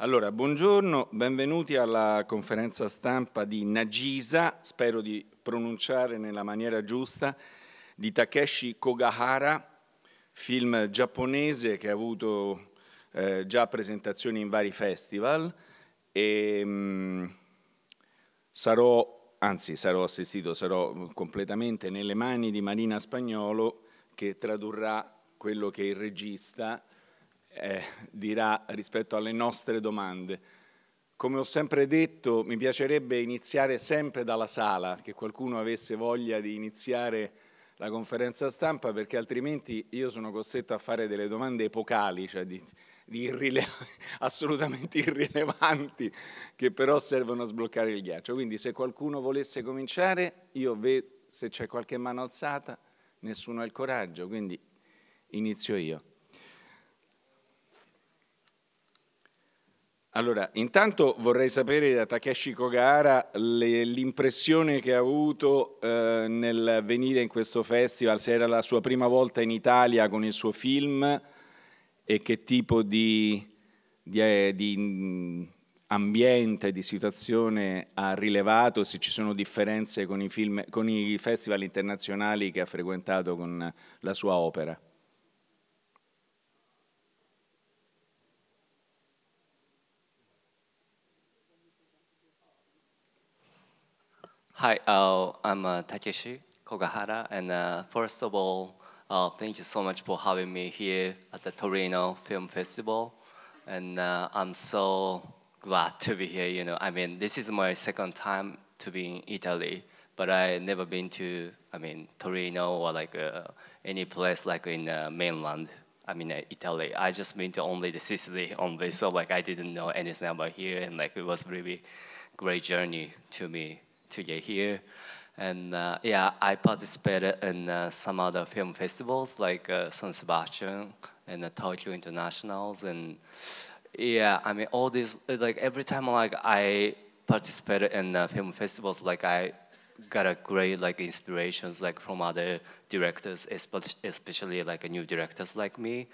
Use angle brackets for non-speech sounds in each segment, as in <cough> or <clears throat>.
Allora, buongiorno, benvenuti alla conferenza stampa di Nagisa, spero di pronunciare nella maniera giusta, di Takeshi Kogahara, film giapponese che ha avuto eh, già presentazioni in vari festival e ehm, mh, sarò, anzi sarò assistito, sarò completamente nelle mani di Marina Spagnolo che tradurrà quello che il regista eh, dirà rispetto alle nostre domande. Come ho sempre detto, mi piacerebbe iniziare sempre dalla sala, che qualcuno avesse voglia di iniziare la conferenza stampa, perché altrimenti io sono costretto a fare delle domande epocali, cioè di, di irrile <laughs> assolutamente irrilevanti, che però servono a sbloccare il ghiaccio. Quindi se qualcuno volesse cominciare, io vedo se c'è qualche mano alzata, nessuno ha il coraggio, quindi inizio io. Allora, intanto vorrei sapere da Takeshi Kogara l'impressione che ha avuto eh, nel venire in questo festival, se era la sua prima volta in Italia con il suo film e che tipo di, di, eh, di mm, ambiente, di situazione ha rilevato, se ci sono differenze con i, film, con i festival internazionali che ha frequentato con la sua opera. Hi, uh, I'm uh, Takeshi Kogahara, and uh, first of all, uh, thank you so much for having me here at the Torino Film Festival, and uh, I'm so glad to be here. You know, I mean, this is my second time to be in Italy, but I never been to, I mean, Torino or like uh, any place like in mainland. I mean, Italy. I just been to only the Sicily only, so like I didn't know anything about here, and like it was really great journey to me to get here. And uh, yeah, I participated in uh, some other film festivals like uh, San Sebastian and the uh, Tokyo Internationals. And yeah, I mean, all these, like every time like I participated in uh, film festivals, like I got a great like inspirations like from other directors, especially like new directors like me.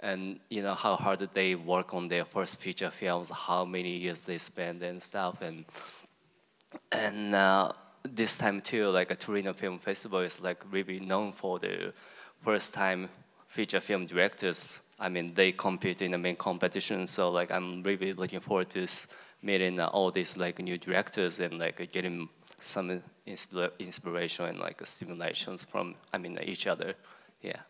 And you know how hard they work on their first feature films, how many years they spend and stuff. And and uh, this time too, like a Torino Film Festival is like really known for the first time feature film directors. I mean, they compete in the main competition, so like I'm really looking forward to meeting uh, all these like new directors and like getting some inspira inspiration and like stimulations from I mean each other. Yeah.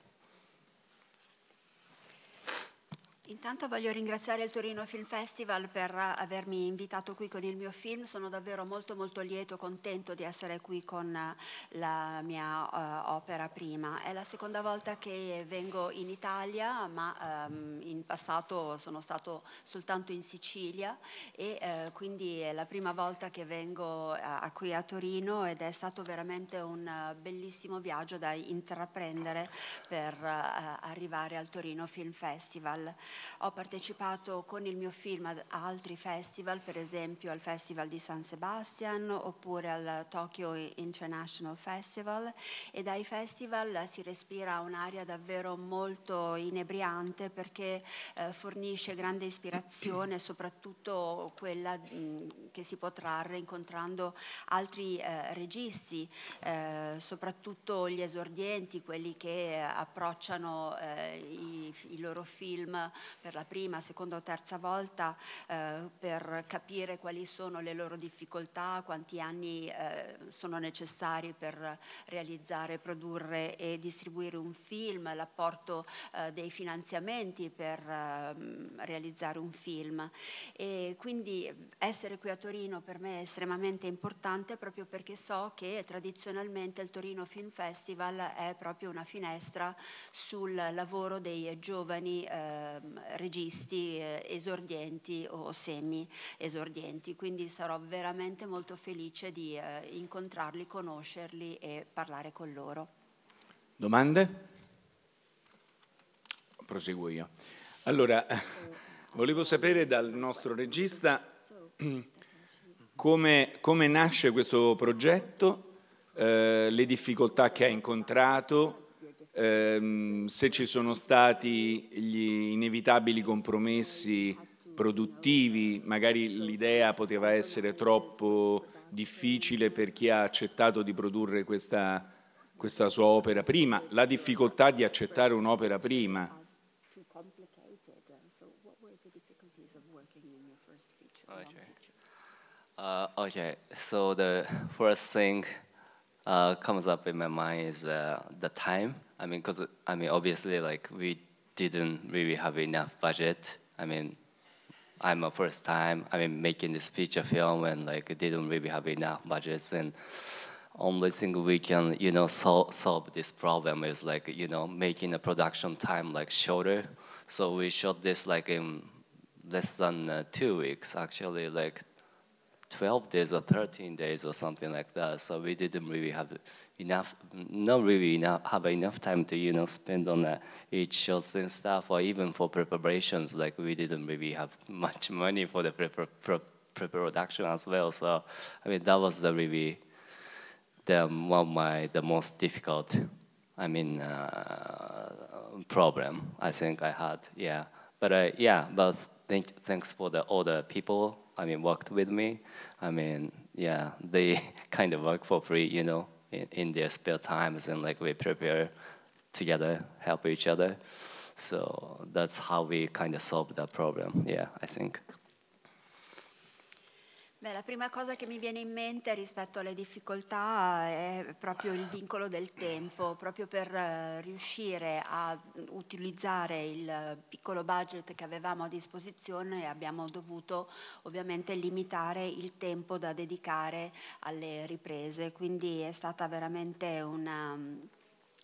Intanto voglio ringraziare il Torino Film Festival per eh, avermi invitato qui con il mio film, sono davvero molto molto lieto e contento di essere qui con eh, la mia uh, opera prima. È la seconda volta che vengo in Italia, ma um, in passato sono stato soltanto in Sicilia e uh, quindi è la prima volta che vengo uh, qui a Torino ed è stato veramente un bellissimo viaggio da intraprendere per arrivare al Torino Film Festival. Ho partecipato con il mio film a altri festival, per esempio al Festival di San Sebastian oppure al Tokyo International Festival e dai festival si respira un'aria davvero molto inebriante perché eh, fornisce grande ispirazione, soprattutto quella mh, che si può trarre incontrando altri eh, registi, eh, soprattutto gli esordienti, quelli che approcciano eh, i, i, loro film per la prima, seconda o terza volta eh, per capire quali sono le loro difficoltà, quanti anni eh, sono necessari per realizzare, produrre e distribuire un film, l'apporto eh, dei finanziamenti per ehm, realizzare un film. E quindi essere qui a Torino per me è estremamente importante proprio perché so che tradizionalmente il Torino Film Festival è proprio una finestra sul lavoro dei giovani eh, registi eh, esordienti o semi esordienti, quindi sarò veramente molto felice di eh, incontrarli, conoscerli e parlare con loro. Domande? Proseguo io. Allora, <laughs> volevo sapere dal nostro regista come, come nasce questo progetto, eh, le difficoltà che ha incontrato, ehm, se ci sono stati gli inevitabili compromessi produttivi, magari l'idea poteva essere troppo difficile per chi ha accettato di produrre questa, questa sua opera prima, la difficoltà di accettare un'opera prima. Uh, okay, so the first thing uh, comes up in my mind is uh, the time. I mean, because I mean, obviously, like we didn't really have enough budget. I mean, I'm a first time. I mean, making this feature film and like didn't really have enough budgets. And only thing we can, you know, sol solve this problem is like you know making the production time like shorter. So we shot this like in less than uh, two weeks, actually, like 12 days or 13 days or something like that. So we didn't really have enough, not really enough, have enough time to, you know, spend on uh, each shots and stuff, or even for preparations, like we didn't really have <laughs> much money for the pre pre pre production as well. So, I mean, that was the really, the, one my, the most difficult, I mean, uh, problem I think I had, yeah. But uh, yeah, but thank, thanks for the, all the people, I mean, worked with me. I mean, yeah, they <laughs> kind of work for free, you know, in, in their spare times and like we prepare together, help each other. So that's how we kind of solve that problem. Yeah, I think. Beh, la prima cosa che mi viene in mente rispetto alle difficoltà è proprio il vincolo del tempo, proprio per eh, riuscire a utilizzare il piccolo budget che avevamo a disposizione abbiamo dovuto ovviamente limitare il tempo da dedicare alle riprese, quindi è stata veramente una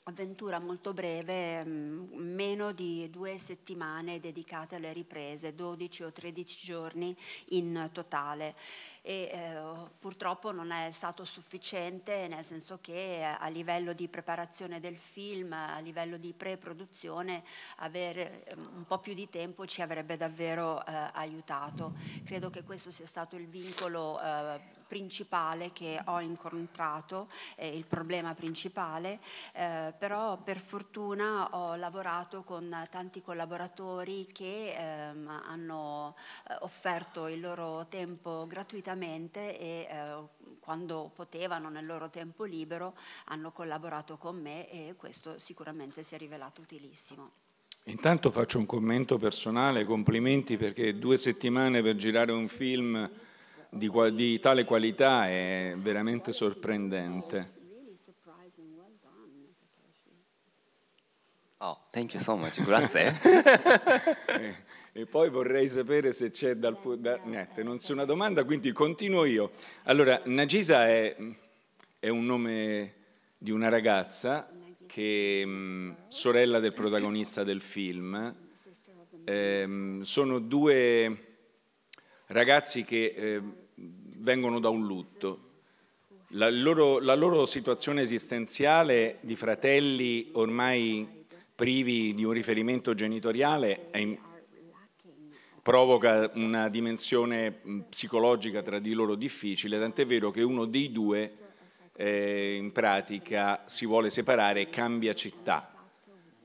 avventura molto breve, mm, meno di due settimane dedicate alle riprese, 12 o 13 giorni in totale. E, eh, purtroppo non è stato sufficiente, nel senso che eh, a livello di preparazione del film, a livello di pre-produzione, avere eh, un po' più di tempo ci avrebbe davvero eh, aiutato. Credo che questo sia stato il vincolo. Eh, principale che ho incontrato, eh, il problema principale, eh, però per fortuna ho lavorato con tanti collaboratori che ehm, hanno eh, offerto il loro tempo gratuitamente e eh, quando potevano nel loro tempo libero hanno collaborato con me e questo sicuramente si è rivelato utilissimo. Intanto faccio un commento personale, complimenti perché due settimane per girare un film di, di tale qualità è veramente sorprendente. Oh, thank you so much, grazie. <laughs> e, poi vorrei sapere se c'è dal da, niente, non c'è una domanda, quindi continuo io. Allora, Nagisa è, è un nome di una ragazza che mh, mm, sorella del protagonista del film. Eh, sono due ragazzi che eh, vengono da un lutto. La loro, la loro situazione esistenziale di fratelli ormai privi di un riferimento genitoriale in, provoca una dimensione psicologica tra di loro difficile, tant'è vero che uno dei due eh, in pratica si vuole separare e cambia città.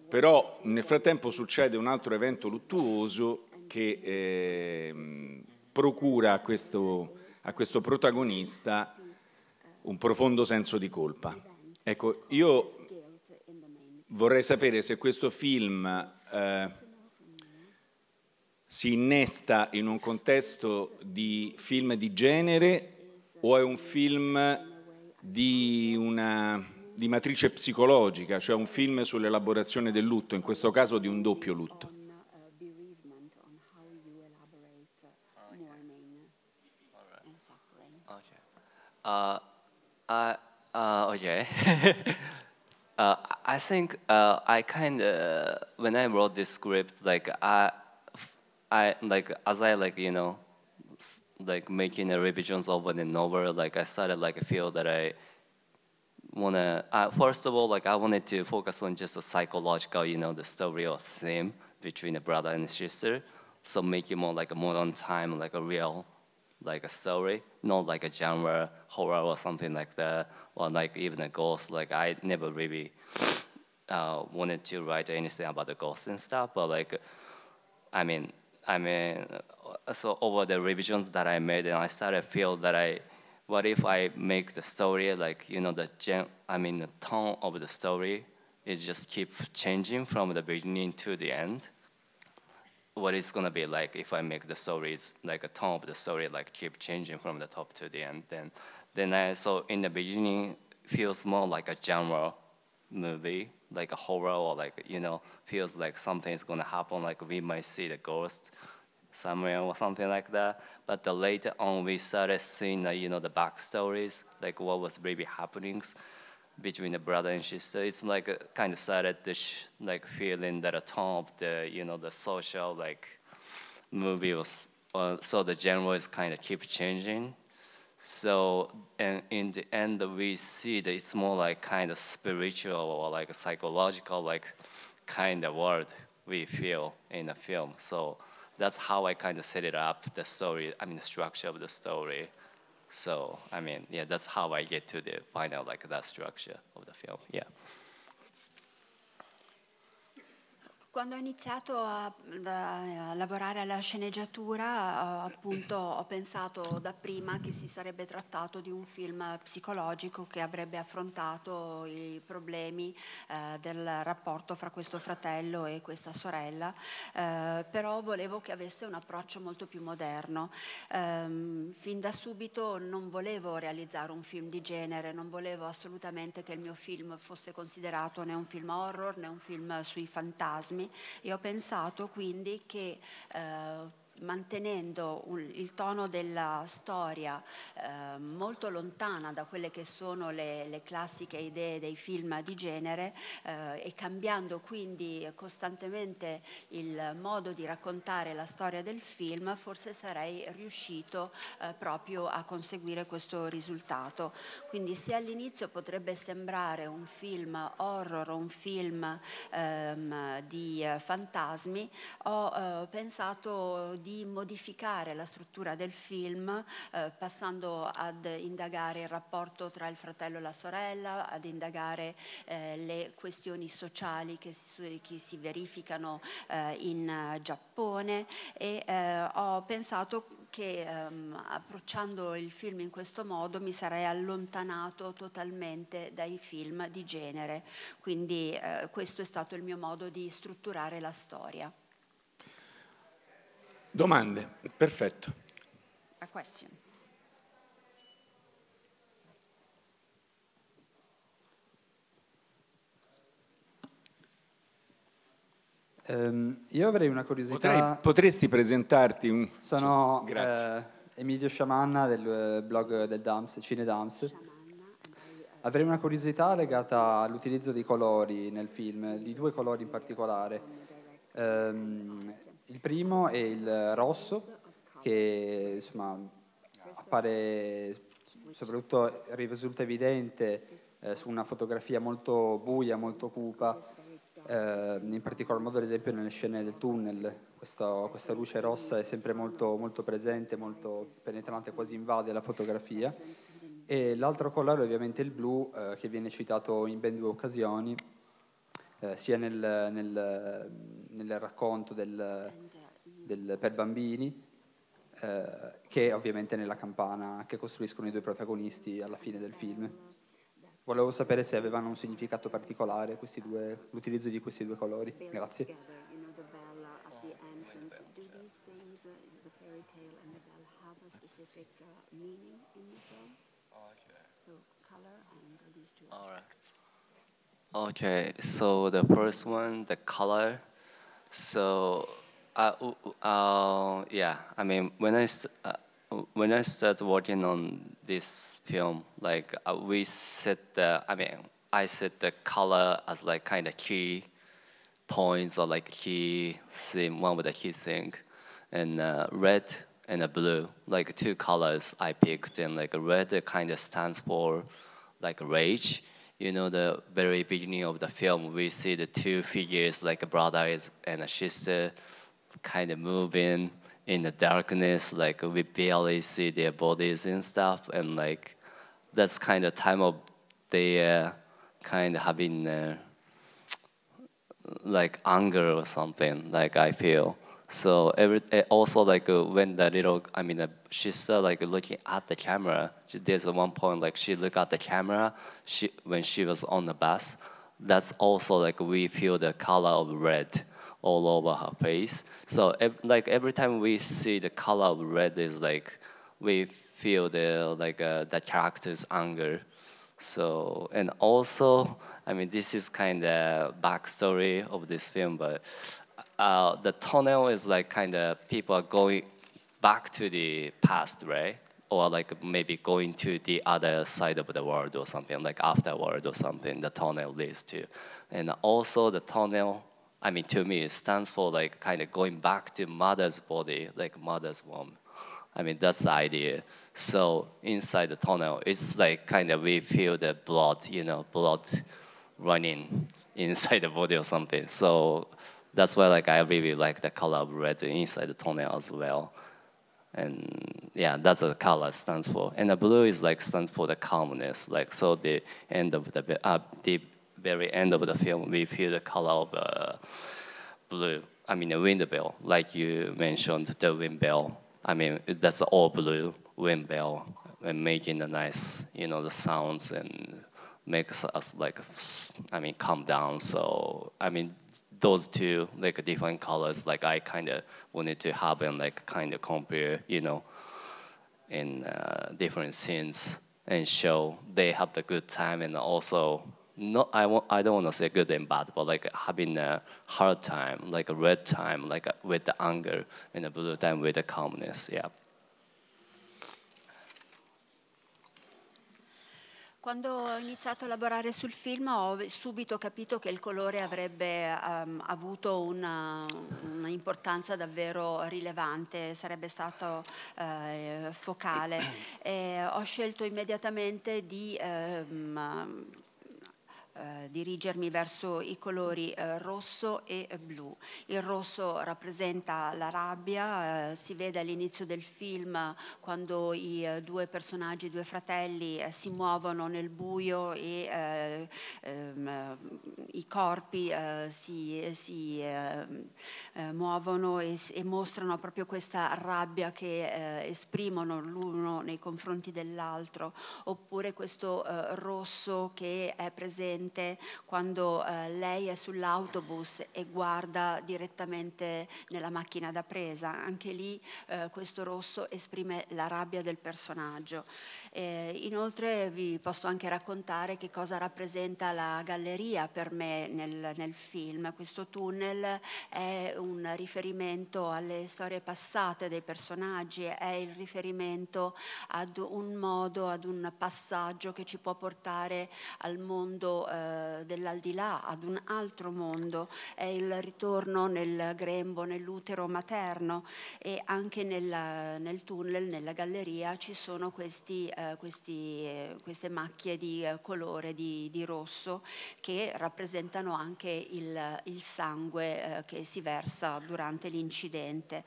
Però nel frattempo succede un altro evento luttuoso che eh, procura questo, a questo protagonista un profondo senso di colpa. Ecco, io vorrei sapere se questo film eh, si innesta in un contesto di film di genere o è un film di una di matrice psicologica, cioè un film sull'elaborazione del lutto, in questo caso di un doppio lutto. Uh, uh, uh, okay. <laughs> uh, I think uh, I kind of when I wrote this script, like I, I like as I like you know, like making a revisions over and over like I started like feel that I wanna uh, first of all like I wanted to focus on just the psychological, you know, the story or theme between a brother and sister, so make it more like a modern time, like a real like a story, not like a genre, horror or something like that, or like even a ghost. Like I never really uh, wanted to write anything about the ghosts and stuff, but like, I mean, I mean, uh, so over the revisions that I made, and I started feel that I, what if I make the story like you know the gen, I mean the tone of the story, it just keep changing from the beginning to the end what it's gonna be like if I make the stories like a tone of the story like keep changing from the top to the end. Then, then I so in the beginning feels more like a genre movie, like a horror or like you know feels like something is gonna happen, like we might see the ghost somewhere or something like that. But the later on we started seeing the, you know the backstories, like what was really happenings between the brother and sister. It's like a kind of started this like feeling that a ton of the you know the social like movie was uh, so the general is kind of keep changing. So and in the end we see that it's more like kind of spiritual or like psychological like kind of world we feel in the film. So that's how I kind of set it up the story. I mean the structure of the story. So, I mean, yeah, that's how I get to the final, like that structure of the film, yeah. Quando ho iniziato a, a, lavorare alla sceneggiatura, eh, appunto, ho pensato da prima che si sarebbe trattato di un film psicologico che avrebbe affrontato i problemi eh, del rapporto fra questo fratello e questa sorella, eh, però volevo che avesse un approccio molto più moderno. Eh, fin da subito non volevo realizzare un film di genere, non volevo assolutamente che il mio film fosse considerato né un film horror né un film sui fantasmi e ho pensato quindi che eh, mantenendo un, il tono della storia eh, molto lontana da quelle che sono le, le classiche idee dei film di genere eh, e cambiando quindi costantemente il modo di raccontare la storia del film, forse sarei riuscito eh, proprio a conseguire questo risultato. Quindi se all'inizio potrebbe sembrare un film horror, un film ehm, di eh, fantasmi, ho eh, pensato di di modificare la struttura del film eh, passando ad indagare il rapporto tra il fratello e la sorella, ad indagare eh, le questioni sociali che si, che si verificano eh, in eh, Giappone e eh, ho pensato che ehm, approcciando il film in questo modo mi sarei allontanato totalmente dai film di genere, quindi eh, questo è stato il mio modo di strutturare la storia. Domande? Perfetto. A question. Um, io avrei una curiosità. Potrei, potresti presentarti? Un... Sono eh, Emilio Sciamanna del eh, blog del DAMS, Cine DAMS. Avrei una curiosità legata all'utilizzo dei colori nel film, di due colori in particolare. Um, il primo è il rosso, che insomma, appare soprattutto risulta evidente eh, su una fotografia molto buia, molto cupa, eh, in particolar modo ad esempio nelle scene del tunnel, questa, questa luce rossa è sempre molto, molto, presente, molto penetrante, quasi invade la fotografia. E l'altro colore è ovviamente il blu, eh, che viene citato in ben due occasioni, eh, sia nel, nel, nel racconto del, del, per bambini eh, che ovviamente nella campana che costruiscono i due protagonisti alla fine del film. Volevo sapere se avevano un significato particolare due, l'utilizzo di questi due colori. Grazie. All right. Okay, so the first one, the color. So, uh, uh, uh, uh yeah, I mean, when I, uh, when I started working on this film, like uh, we set the, I mean, I set the color as like kind of key points or like key theme, one with a key thing, and red and blue, like two colors I picked, and like red kind of stands for like rage, you know, the very beginning of the film, we see the two figures, like a brother and a sister, kind of moving in the darkness, like we barely see their bodies and stuff, and like that's kind of time of they uh, kind of having uh, like anger or something, like I feel. So every, eh, also like uh, when the little, I mean, uh, she's uh, like looking at the camera. She, there's one point like she looked at the camera she, when she was on the bus. That's also like we feel the color of red all over her face. So ev like every time we see the color of red is like we feel the like uh, the character's anger. So and also I mean this is kind of backstory of this film, but uh, the tunnel is like kind of people are going back to the past, right? Or like maybe going to the other side of the world or something, like afterward or something, the tunnel leads to. And also the tunnel, I mean, to me, it stands for like kind of going back to mother's body, like mother's womb. I mean, that's the idea. So inside the tunnel, it's like kind of we feel the blood, you know, blood running <laughs> inside the body or something. So that's why like I really like the color of red inside the toenail as well. And yeah, that's what color stands for. And the blue is like stands for the calmness. Like so, the end of the uh, the very end of the film, we feel the color of uh, blue. I mean, the wind bell, like you mentioned, the wind bell. I mean, that's all blue wind bell, and making the nice, you know, the sounds and makes us like, I mean, calm down. So I mean, those two like different colors like I kind of wanted to have and like kind of compare you know in uh, different scenes and show they have the good time and also not I want I don't want to say good and bad but like having a hard time like a red time like a, with the anger and a blue time with the calmness yeah. Quando ho iniziato a lavorare sul film ho subito capito che il colore avrebbe um, avuto una, una, importanza davvero rilevante, sarebbe stato uh, focale. E ho scelto immediatamente di um, eh, dirigermi verso i colori eh, rosso e blu. Il rosso rappresenta la rabbia, eh, si vede all'inizio del film quando i eh, due personaggi, i due fratelli eh, si muovono nel buio e ehm, i corpi si, si muovono e, e, mostrano proprio questa rabbia che esprimono l'uno nei confronti dell'altro, oppure questo rosso che è presente mente quando eh, lei è sull'autobus e guarda direttamente nella macchina da presa. Anche lì eh, questo rosso esprime la rabbia del personaggio. Eh, inoltre vi posso anche raccontare che cosa rappresenta la galleria per me nel, nel film. Questo tunnel è un riferimento alle storie passate dei personaggi, è il riferimento ad un modo, ad un passaggio che ci può portare al mondo eh, dell'aldilà, ad un altro mondo, è il ritorno nel grembo, nell'utero materno e anche nella, nel tunnel, nella galleria ci sono questi eh, questi, eh, queste macchie di eh, colore di, di, rosso che rappresentano anche il, il sangue eh, che si versa durante l'incidente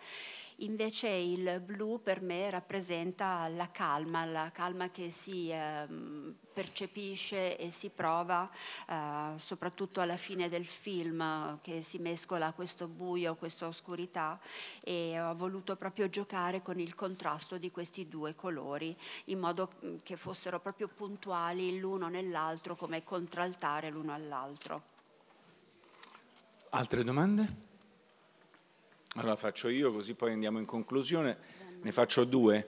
invece il blu per me rappresenta la calma, la calma che si ehm, percepisce e si prova eh, soprattutto alla fine del film che si mescola a questo buio, questa oscurità e ho voluto proprio giocare con il contrasto di questi due colori in modo mm, che fossero proprio puntuali l'uno nell'altro come contraltare l'uno all'altro. Altre domande? Allora faccio io così poi andiamo in conclusione, ne faccio due.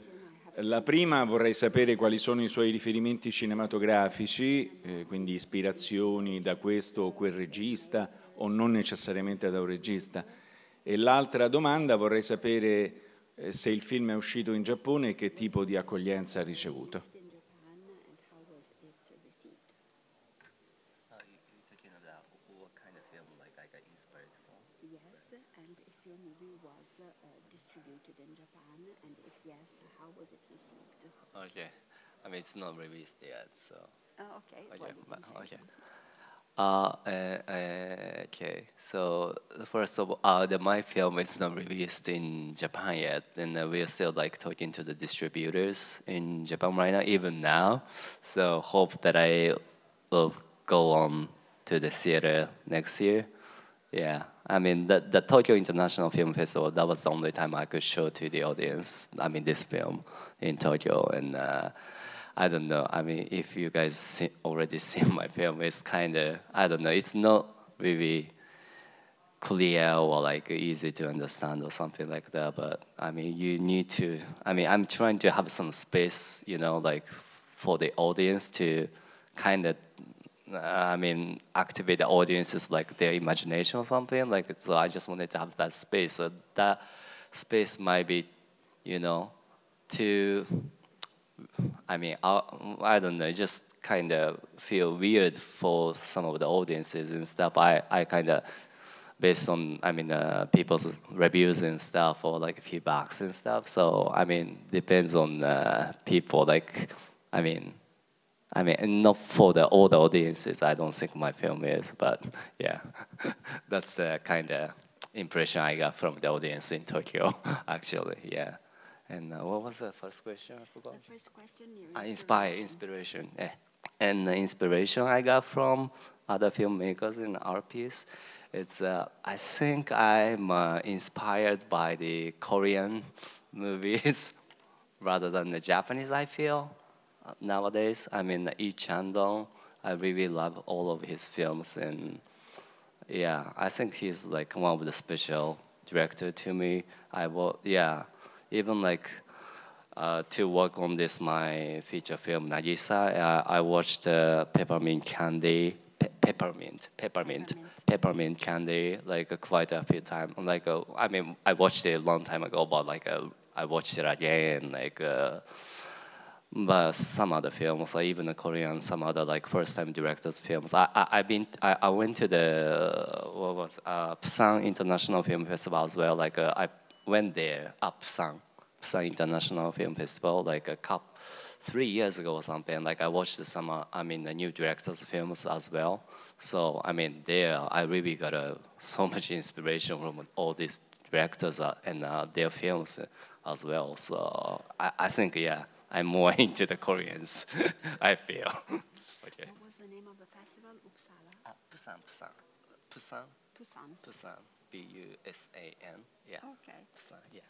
La prima vorrei sapere quali sono i suoi riferimenti cinematografici, eh, quindi ispirazioni da questo o quel regista o non necessariamente da un regista. E l'altra domanda vorrei sapere eh, se il film è uscito in Giappone e che tipo di accoglienza ha ricevuto. mean, it's not released yet, so. Oh, okay. Oh, oh, okay. okay. Uh, uh, uh, okay, so first of all, uh, the, my film is not released in Japan yet, and uh, we are still like talking to the distributors in Japan right now, even now. So hope that I will go on to the theater next year. Yeah, I mean the the Tokyo International Film Festival. That was the only time I could show to the audience. I mean this film in Tokyo, and uh, I don't know. I mean, if you guys see, already <laughs> seen my film, it's kind of I don't know. It's not really clear or like easy to understand or something like that. But I mean, you need to. I mean, I'm trying to have some space, you know, like for the audience to kind of. I mean, activate the audience's like their imagination or something. Like, so I just wanted to have that space. So that space might be, you know, to I mean, I, I don't know, it just kind of feel weird for some of the audiences and stuff. I, I kind of, based on, I mean, uh, people's reviews and stuff or like feedbacks and stuff. So, I mean, depends on uh, people. Like, I mean, I mean, not for the older audiences, I don't think my film is, but yeah, <laughs> that's the kind of impression I got from the audience in Tokyo, <laughs> actually, yeah. And uh, what was the first question? I forgot. The first question. Ah, inspiration. Uh, inspire, inspiration. Yeah. And the inspiration I got from other filmmakers in our piece, it's uh, I think I'm uh, inspired by the Korean <laughs> movies <laughs> rather than the Japanese. I feel uh, nowadays. I mean, Lee Dong. I really love all of his films, and yeah, I think he's like one of the special director to me. I will, yeah even like uh, to work on this my feature film Nagisa, uh, I watched uh, Peppermint Candy, pe peppermint, peppermint, peppermint, Candy like uh, quite a few times. Like uh, I mean, I watched it a long time ago, but like uh, I watched it again, like. but some other films, like even the Korean, some other like first-time directors' films. I I have been I, I went to the what was Busan International Film Festival as well. Like I went there, Upsan, Upsan International Film Festival, like a couple, three years ago or something. Like I watched some, uh, I mean, the new directors' films as well. So I mean, there I really got uh, so much inspiration from all these directors uh, and uh, their films as well. So I, I think yeah, I'm more <laughs> into the Koreans. <laughs> I feel. okay. What was the name of the festival? Uppsala. Uh, Busan, Busan, Busan. Busan. Busan. B U S A N. Yeah. Okay. So yeah.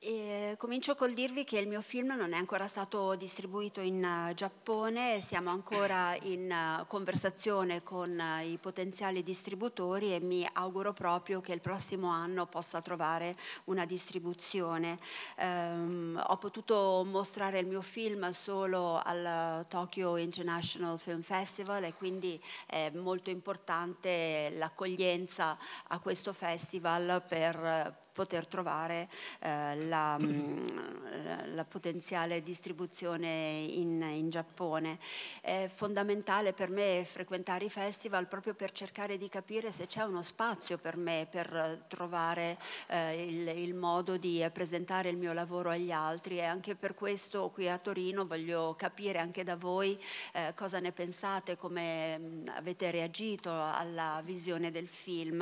E comincio col dirvi che il mio film non è ancora stato distribuito in eh, Giappone, siamo ancora in eh, conversazione con eh, i potenziali distributori e mi auguro proprio che il prossimo anno possa trovare una distribuzione. Um, ho potuto mostrare il mio film solo al Tokyo International Film Festival e quindi è molto importante l'accoglienza a questo festival per poter trovare eh, la, mm, eh, la, potenziale distribuzione in, in, Giappone. È fondamentale per me frequentare i festival proprio per cercare di capire se c'è uno spazio per me per trovare eh, il, il, modo di presentare il mio lavoro agli altri e anche per questo qui a Torino voglio capire anche da voi eh, cosa ne pensate, come mm, avete reagito alla visione del film.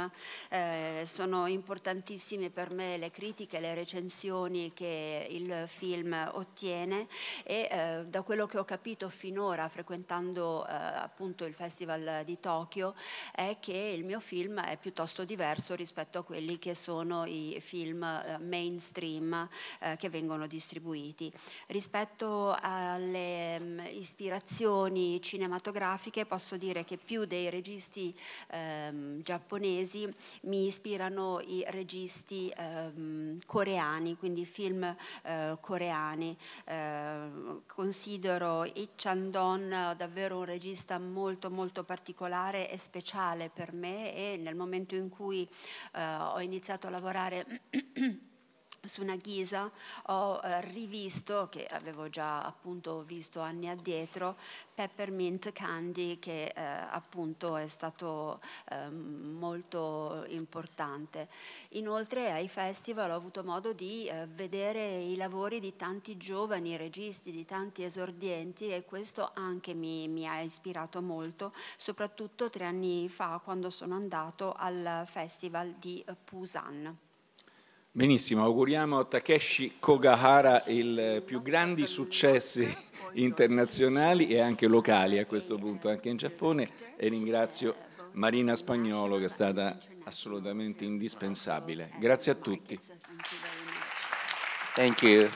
Eh, sono importantissimi per per me le critiche, le recensioni che il film ottiene e eh, da quello che ho capito finora frequentando eh, appunto il Festival di Tokyo è che il mio film è piuttosto diverso rispetto a quelli che sono i film eh, mainstream eh, che vengono distribuiti. Rispetto alle mh, mm, ispirazioni cinematografiche posso dire che più dei registi ehm, giapponesi mi ispirano i registi ehm, coreani, quindi film eh, coreani. Eh, considero Lee don davvero un regista molto molto particolare e speciale per me e nel momento in cui eh, ho iniziato a lavorare <clears throat> su una ghisa ho eh, rivisto, che avevo già appunto visto anni addietro, Peppermint Candy che eh, appunto è stato eh, molto importante. Inoltre ai festival ho avuto modo di eh, vedere i lavori di tanti giovani registi, di tanti esordienti e questo anche mi, mi ha ispirato molto, soprattutto tre anni fa quando sono andato al festival di Pusan. Eh, Benissimo, auguriamo a Takeshi Kogahara i più grandi successi internazionali e anche locali a questo punto, anche in Giappone, e ringrazio Marina Spagnolo che è stata assolutamente indispensabile. Grazie a tutti. Thank you.